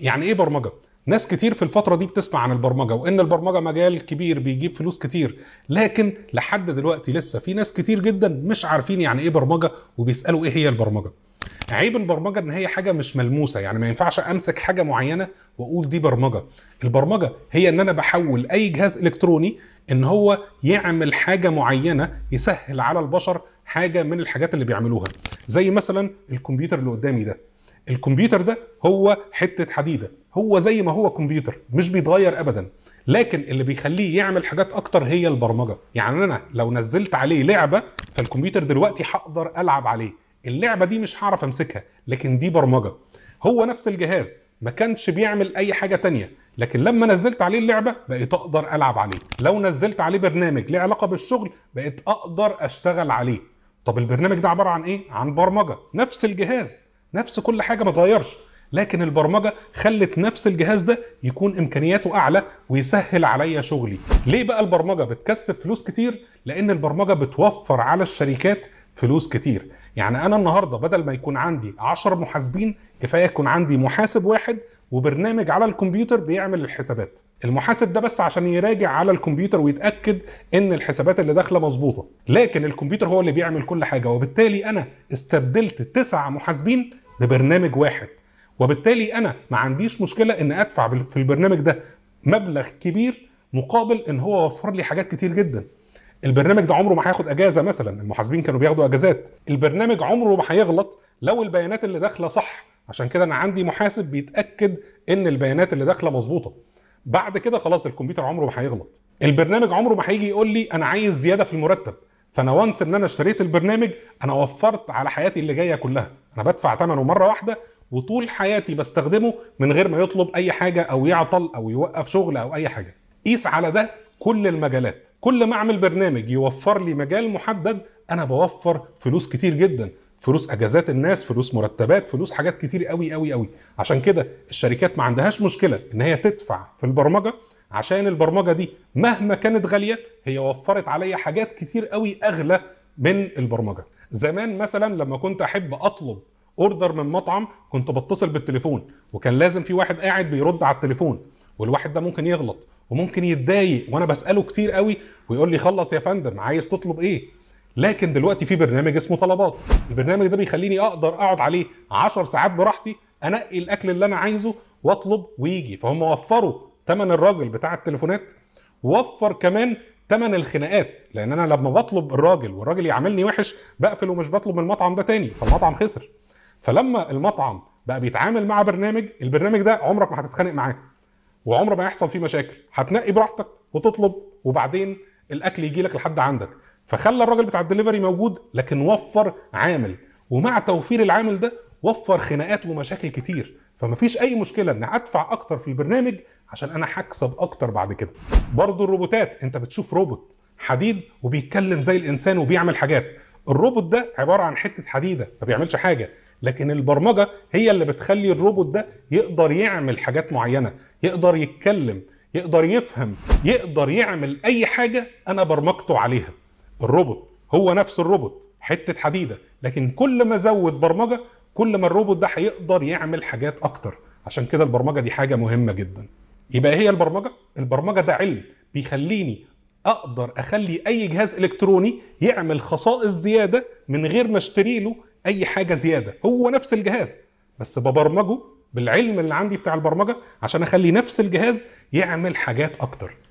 يعني ايه برمجه ناس كتير في الفترة دي بتسمع عن البرمجة وإن البرمجة مجال كبير بيجيب فلوس كتير لكن لحد دلوقتي لسه في ناس كتير جدا مش عارفين يعني إيه برمجة وبيسألوا إيه هي البرمجة عيب البرمجة إن هي حاجة مش ملموسة يعني ما ينفعش أمسك حاجة معينة وأقول دي برمجة البرمجة هي إن أنا بحول أي جهاز إلكتروني إن هو يعمل حاجة معينة يسهل على البشر حاجة من الحاجات اللي بيعملوها زي مثلا الكمبيوتر اللي قدامي ده الكمبيوتر ده هو حته حديده هو زي ما هو كمبيوتر مش بيتغير ابدا لكن اللي بيخليه يعمل حاجات اكتر هي البرمجه يعني انا لو نزلت عليه لعبه فالكمبيوتر دلوقتي هقدر العب عليه اللعبه دي مش هعرف امسكها لكن دي برمجه هو نفس الجهاز ما كانش بيعمل اي حاجه تانية لكن لما نزلت عليه اللعبه بقيت اقدر العب عليه لو نزلت عليه برنامج له علاقه بالشغل بقيت اقدر اشتغل عليه طب البرنامج ده عباره عن ايه عن برمجه نفس الجهاز نفس كل حاجه ما اتغيرش لكن البرمجه خلت نفس الجهاز ده يكون امكانياته اعلى ويسهل عليا شغلي ليه بقى البرمجه بتكسب فلوس كتير لان البرمجه بتوفر على الشركات فلوس كتير يعني انا النهارده بدل ما يكون عندي 10 محاسبين كفايه يكون عندي محاسب واحد وبرنامج على الكمبيوتر بيعمل الحسابات المحاسب ده بس عشان يراجع على الكمبيوتر ويتاكد ان الحسابات اللي داخله مظبوطه لكن الكمبيوتر هو اللي بيعمل كل حاجه وبالتالي انا استبدلت تسع محاسبين ببرنامج واحد وبالتالي انا ما عنديش مشكله ان ادفع في البرنامج ده مبلغ كبير مقابل ان هو وفر لي حاجات كتير جدا البرنامج ده عمره ما هياخد اجازه مثلا المحاسبين كانوا بياخدوا اجازات البرنامج عمره ما هيغلط لو البيانات اللي داخله صح عشان كده انا عندي محاسب بيتاكد ان البيانات اللي داخله مظبوطه بعد كده خلاص الكمبيوتر عمره ما هيغلط البرنامج عمره ما هيجي يقول لي انا عايز زياده في المرتب فانا وانس ان انا اشتريت البرنامج انا وفرت على حياتي اللي جايه كلها انا بدفع ثمنه مره واحده وطول حياتي بستخدمه من غير ما يطلب اي حاجه او يعطل او يوقف شغل او اي حاجه قيس على ده كل المجالات كل ما اعمل برنامج يوفر لي مجال محدد انا بوفر فلوس كتير جدا فلوس اجازات الناس فلوس مرتبات فلوس حاجات كتير قوي قوي قوي عشان كده الشركات ما عندهاش مشكله ان هي تدفع في البرمجه عشان البرمجه دي مهما كانت غاليه هي وفرت عليا حاجات كتير قوي اغلى من البرمجه زمان مثلا لما كنت احب اطلب اوردر من مطعم كنت بتصل بالتليفون وكان لازم في واحد قاعد بيرد على التليفون والواحد ده ممكن يغلط وممكن يتضايق وانا بساله كتير قوي ويقول لي خلص يا فندم عايز تطلب ايه لكن دلوقتي في برنامج اسمه طلبات البرنامج ده بيخليني اقدر اقعد عليه 10 ساعات براحتي انقي الاكل اللي انا عايزه واطلب ويجي فهم وفروا ثمن الراجل بتاع التليفونات ووفر كمان ثمن الخناقات لان انا لما بطلب الراجل والراجل يعاملني وحش بقفل ومش بطلب من المطعم ده تاني فالمطعم خسر فلما المطعم بقى بيتعامل مع برنامج البرنامج ده عمرك ما هتتخانق معاه وعمر ما هيحصل فيه مشاكل هتنقي براحتك وتطلب وبعدين الاكل يجي لك لحد عندك فخلى الراجل بتاع الدليفري موجود لكن وفر عامل ومع توفير العامل ده وفر خناقات ومشاكل كتير فمفيش اي مشكله ان ادفع اكتر في البرنامج عشان انا هكسب اكتر بعد كده برضو الروبوتات انت بتشوف روبوت حديد وبيتكلم زي الانسان وبيعمل حاجات الروبوت ده عباره عن حته حديده ما بيعملش حاجه لكن البرمجه هي اللي بتخلي الروبوت ده يقدر يعمل حاجات معينه يقدر يتكلم يقدر يفهم يقدر يعمل اي حاجه انا برمجته عليها الروبوت هو نفس الروبوت حته حديده لكن كل ما زود برمجه كل ما الروبوت ده هيقدر يعمل حاجات اكتر عشان كده البرمجه دي حاجه مهمه جدا يبقى هي البرمجه البرمجه ده علم بيخليني اقدر اخلي اي جهاز الكتروني يعمل خصائص زياده من غير ما اشتري له اي حاجه زياده هو نفس الجهاز بس ببرمجه بالعلم اللي عندي بتاع البرمجه عشان اخلي نفس الجهاز يعمل حاجات اكتر